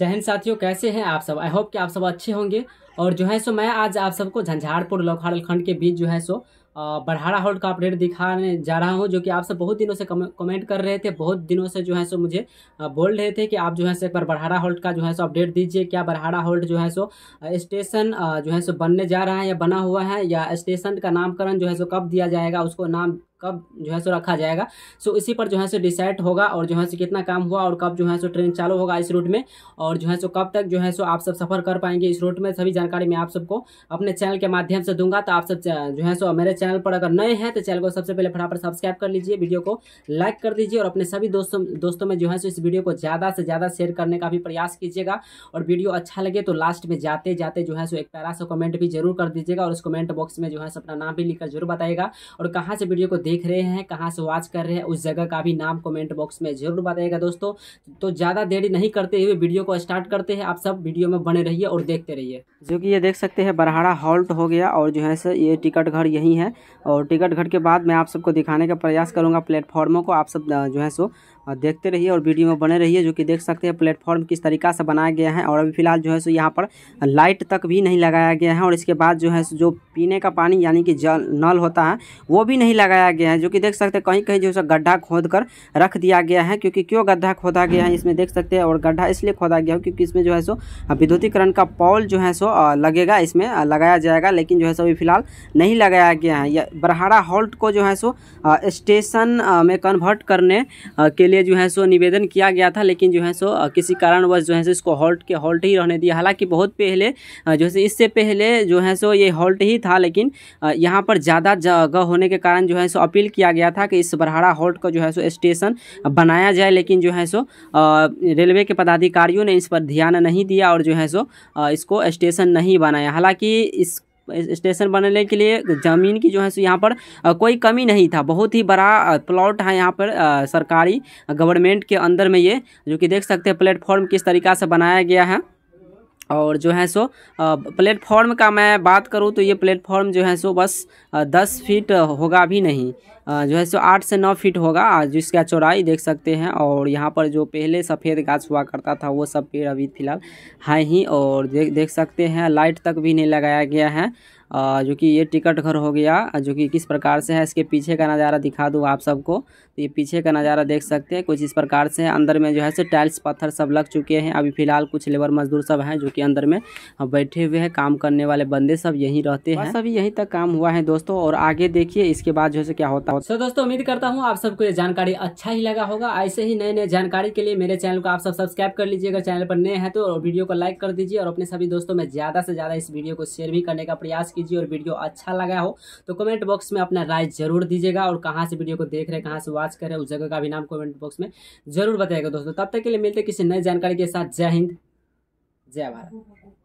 जहन साथियों कैसे हैं आप सब आई होप कि आप सब अच्छे होंगे और जो है सो मैं आज आप सबको झंझारपुर लौखाड़ खंड के बीच जो है सो बढ़ाड़ा हॉल्ट का अपडेट दिखाने जा रहा हूँ जो कि आप सब बहुत दिनों से कमेंट कर रहे थे बहुत दिनों से जो है सो मुझे बोल रहे थे कि आप जो है सो एक बार बढ़ाड़ा हॉल्ट का जो है सो अपडेट दीजिए क्या बढ़ाड़ा हॉल्ट जो है सो स्टेशन जो है सो बनने जा रहा है या बना हुआ है या स्टेशन का नामकरण जो है सो कब दिया जाएगा उसको नाम कब जो है सो रखा जाएगा सो इसी पर जो है सो डिसाइड होगा और जो है सो कितना काम हुआ और कब जो है सो ट्रेन चालू होगा इस रूट में और जो है सो कब तक जो है सो आप सब सफ़र कर पाएंगे इस रूट में सभी जानकारी जानकारी मैं आप सबको अपने चैनल के माध्यम से दूंगा तो आप सब जो है सो मेरे चैनल पर अगर नए हैं तो चैनल को सबसे पहले फटाफट सब्सक्राइब कर लीजिए वीडियो को लाइक कर दीजिए और अपने सभी दोस्तों दोस्तों में जो है सो इस वीडियो को ज़्यादा से ज़्यादा शेयर करने का भी प्रयास कीजिएगा और वीडियो अच्छा लगे तो लास्ट में जाते जाते जो है सो एक पैरा सा कमेंट भी जरूर कर दीजिएगा और उस कमेंट बॉक्स में जो है सो अपना नाम भी लिखकर जरूर बताएगा और कहाँ से वीडियो को देख रहे हैं कहाँ से वॉच कर रहे हैं उस जगह का भी नाम कमेंट बॉक्स में जरूर बताएगा दोस्तों तो ज़्यादा देरी नहीं करते हुए वीडियो को स्टार्ट करते हैं आप सब वीडियो में बने रहिए और देखते रहिए जो क्योंकि ये देख सकते हैं बरहाड़ा हॉल्ट हो गया और जो है सर ये टिकट घर यहीं है और टिकट घर के बाद मैं आप सबको दिखाने का प्रयास करूँगा प्लेटफॉर्मों को आप सब जो है सो देखते रहिए और वीडियो में बने रहिए जो कि देख सकते हैं प्लेटफॉर्म किस तरीका से बनाया गया है और अभी फिलहाल जो है सो यहाँ पर लाइट तक भी नहीं लगाया गया है और इसके बाद जो है जो पीने का पानी यानी कि जल नल होता है वो भी नहीं लगाया गया है जो कि देख सकते हैं कहीं कहीं जो है गड्ढा खोद कर रख दिया गया है क्योंकि क्यों गड्ढा खोदा गया है इसमें देख सकते हैं और गड्ढा इसलिए खोदा गया है क्योंकि इसमें जो है सो विद्युतीकरण का पॉल जो है सो लगेगा इसमें लगाया जाएगा लेकिन जो है सो अभी फिलहाल नहीं लगाया गया है बरहाड़ा हॉल्ट को जो है सो स्टेशन में कन्वर्ट करने के लिए लिए जो है सो निवेदन किया गया था लेकिन जो है सो किसी कारणवश जो है सो इसको हॉल्ट के हॉल्ट ही रहने दिया हालांकि बहुत पहले जो है इससे पहले जो है सो ये हॉल्ट ही था लेकिन यहाँ पर ज़्यादा जगह होने के कारण जो है सो अपील किया गया था कि इस बरहाड़ा हॉल्ट का जो है सो स्टेशन बनाया जाए लेकिन जो है सो रेलवे के पदाधिकारियों ने इस पर ध्यान नहीं दिया और जो है सो इसको स्टेशन नहीं बनाया हालांकि इस स्टेशन बनाने के लिए ज़मीन की जो है सो यहाँ पर कोई कमी नहीं था बहुत ही बड़ा प्लॉट है यहाँ पर सरकारी गवर्नमेंट के अंदर में ये जो कि देख सकते हैं प्लेटफॉर्म किस तरीका से बनाया गया है और जो है सो प्लेटफॉर्म का मैं बात करूँ तो ये प्लेटफॉर्म जो है सो बस दस फीट होगा भी नहीं जो है सो आठ से नौ फीट होगा जिसका चौड़ाई देख सकते हैं और यहाँ पर जो पहले सफ़ेद गाछ हुआ करता था वो सब पेड़ अभी फिलहाल है ही और देख देख सकते हैं लाइट तक भी नहीं लगाया गया है जो कि ये टिकट घर हो गया जो कि किस प्रकार से है इसके पीछे का नज़ारा दिखा दूँ आप सबको तो ये पीछे का नज़ारा देख सकते हैं कुछ इस प्रकार से अंदर में जो है से टाइल्स पत्थर सब लग चुके हैं अभी फिलहाल कुछ लेबर मजदूर सब हैं जो कि अंदर में बैठे हुए हैं काम करने वाले बंदे सब यहीं रहते हैं सभी यहीं तक काम हुआ है दोस्तों और आगे देखिए इसके बाद जो है क्या होता है so, दोस्तों उम्मीद करता हूँ आप सबको ये जानकारी अच्छा ही लगा होगा ऐसे ही नए नए जानकारी के लिए मेरे चैनल को आप सब सब्सक्राइब कर लीजिए अगर चैनल पर नए हैं तो वीडियो को लाइक कर दीजिए और अपने सभी दोस्तों में ज़्यादा से ज़्यादा इस वीडियो को शेयर भी करने का प्रयास कीजिए और वीडियो अच्छा लगा हो तो कमेंट बॉक्स में अपना राय जरूर दीजिएगा और कहाँ से वीडियो को देख रहे हैं कहाँ से वॉच कर रहे हैं उस जगह का भी नाम कमेंट बॉक्स में जरूर बताएगा दोस्तों तब तक के लिए मिलते किसी नई जानकारी के साथ जय हिंद जय भारत